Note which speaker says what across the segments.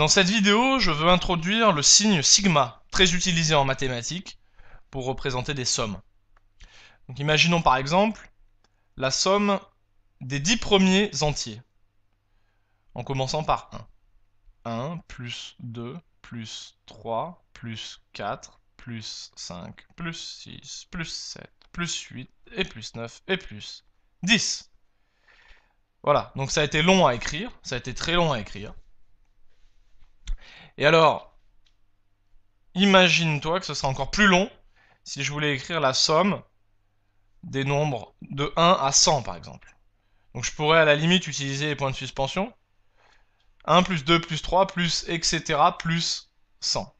Speaker 1: Dans cette vidéo, je veux introduire le signe sigma, très utilisé en mathématiques, pour représenter des sommes. Donc imaginons par exemple la somme des dix premiers entiers, en commençant par 1. 1 plus 2 plus 3 plus 4 plus 5 plus 6 plus 7 plus 8 et plus 9 et plus 10. Voilà, donc ça a été long à écrire, ça a été très long à écrire. Et alors, imagine-toi que ce sera encore plus long si je voulais écrire la somme des nombres de 1 à 100, par exemple. Donc je pourrais à la limite utiliser les points de suspension. 1 plus 2 plus 3 plus etc. plus 100.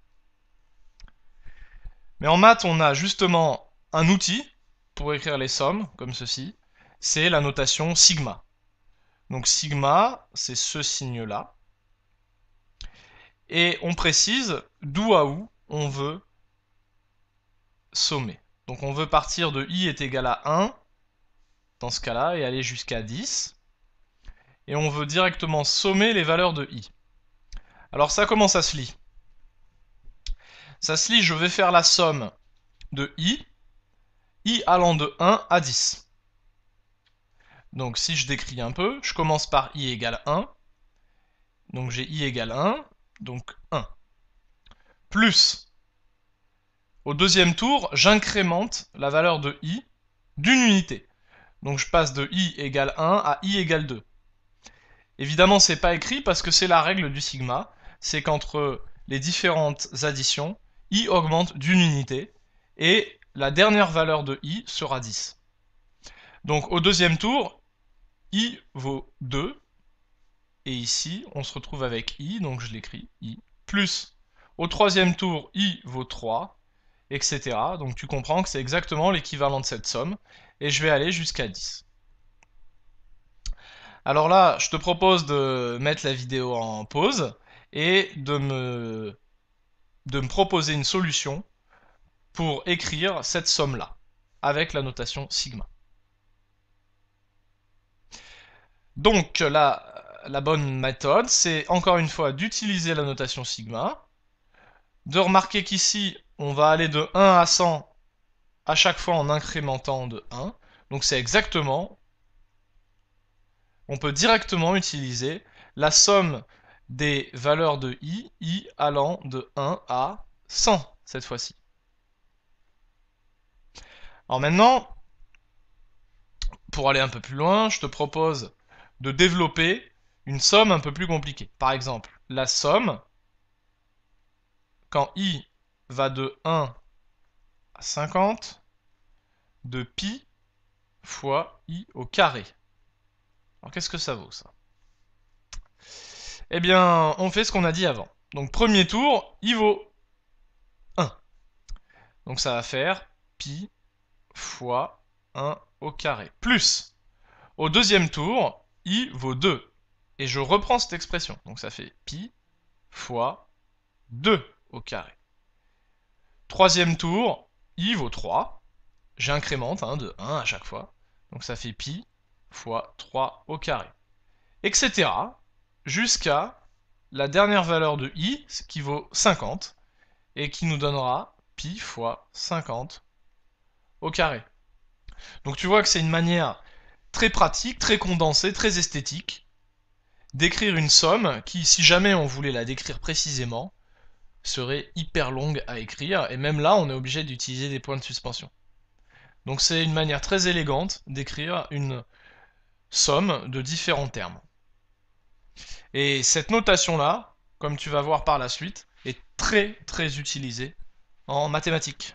Speaker 1: Mais en maths, on a justement un outil pour écrire les sommes, comme ceci. C'est la notation sigma. Donc sigma, c'est ce signe-là et on précise d'où à où on veut sommer. Donc on veut partir de i est égal à 1, dans ce cas-là, et aller jusqu'à 10. Et on veut directement sommer les valeurs de i. Alors ça, comment ça se lit Ça se lit, je vais faire la somme de i, i allant de 1 à 10. Donc si je décris un peu, je commence par i égale 1, donc j'ai i égale 1, donc 1, plus, au deuxième tour, j'incrémente la valeur de i d'une unité. Donc je passe de i égale 1 à i égale 2. Évidemment, ce n'est pas écrit parce que c'est la règle du sigma, c'est qu'entre les différentes additions, i augmente d'une unité, et la dernière valeur de i sera 10. Donc au deuxième tour, i vaut 2, et ici, on se retrouve avec i, donc je l'écris i, plus au troisième tour, i vaut 3, etc. Donc tu comprends que c'est exactement l'équivalent de cette somme. Et je vais aller jusqu'à 10. Alors là, je te propose de mettre la vidéo en pause et de me, de me proposer une solution pour écrire cette somme-là avec la notation sigma. Donc là, la bonne méthode, c'est encore une fois d'utiliser la notation sigma, de remarquer qu'ici, on va aller de 1 à 100 à chaque fois en incrémentant de 1. Donc c'est exactement, on peut directement utiliser la somme des valeurs de i, i allant de 1 à 100 cette fois-ci. Alors maintenant, pour aller un peu plus loin, je te propose de développer une somme un peu plus compliquée. Par exemple, la somme, quand i va de 1 à 50, de pi fois i au carré. Alors qu'est-ce que ça vaut ça Eh bien, on fait ce qu'on a dit avant. Donc premier tour, i vaut 1. Donc ça va faire pi fois 1 au carré. Plus, au deuxième tour, i vaut 2. Et je reprends cette expression. Donc ça fait pi fois 2 au carré. Troisième tour, i vaut 3. J'incrémente hein, de 1 à chaque fois. Donc ça fait pi fois 3 au carré. Etc. Jusqu'à la dernière valeur de i, ce qui vaut 50, et qui nous donnera pi fois 50 au carré. Donc tu vois que c'est une manière très pratique, très condensée, très esthétique d'écrire une somme qui, si jamais on voulait la décrire précisément, serait hyper longue à écrire, et même là, on est obligé d'utiliser des points de suspension. Donc c'est une manière très élégante d'écrire une somme de différents termes. Et cette notation-là, comme tu vas voir par la suite, est très très utilisée en mathématiques.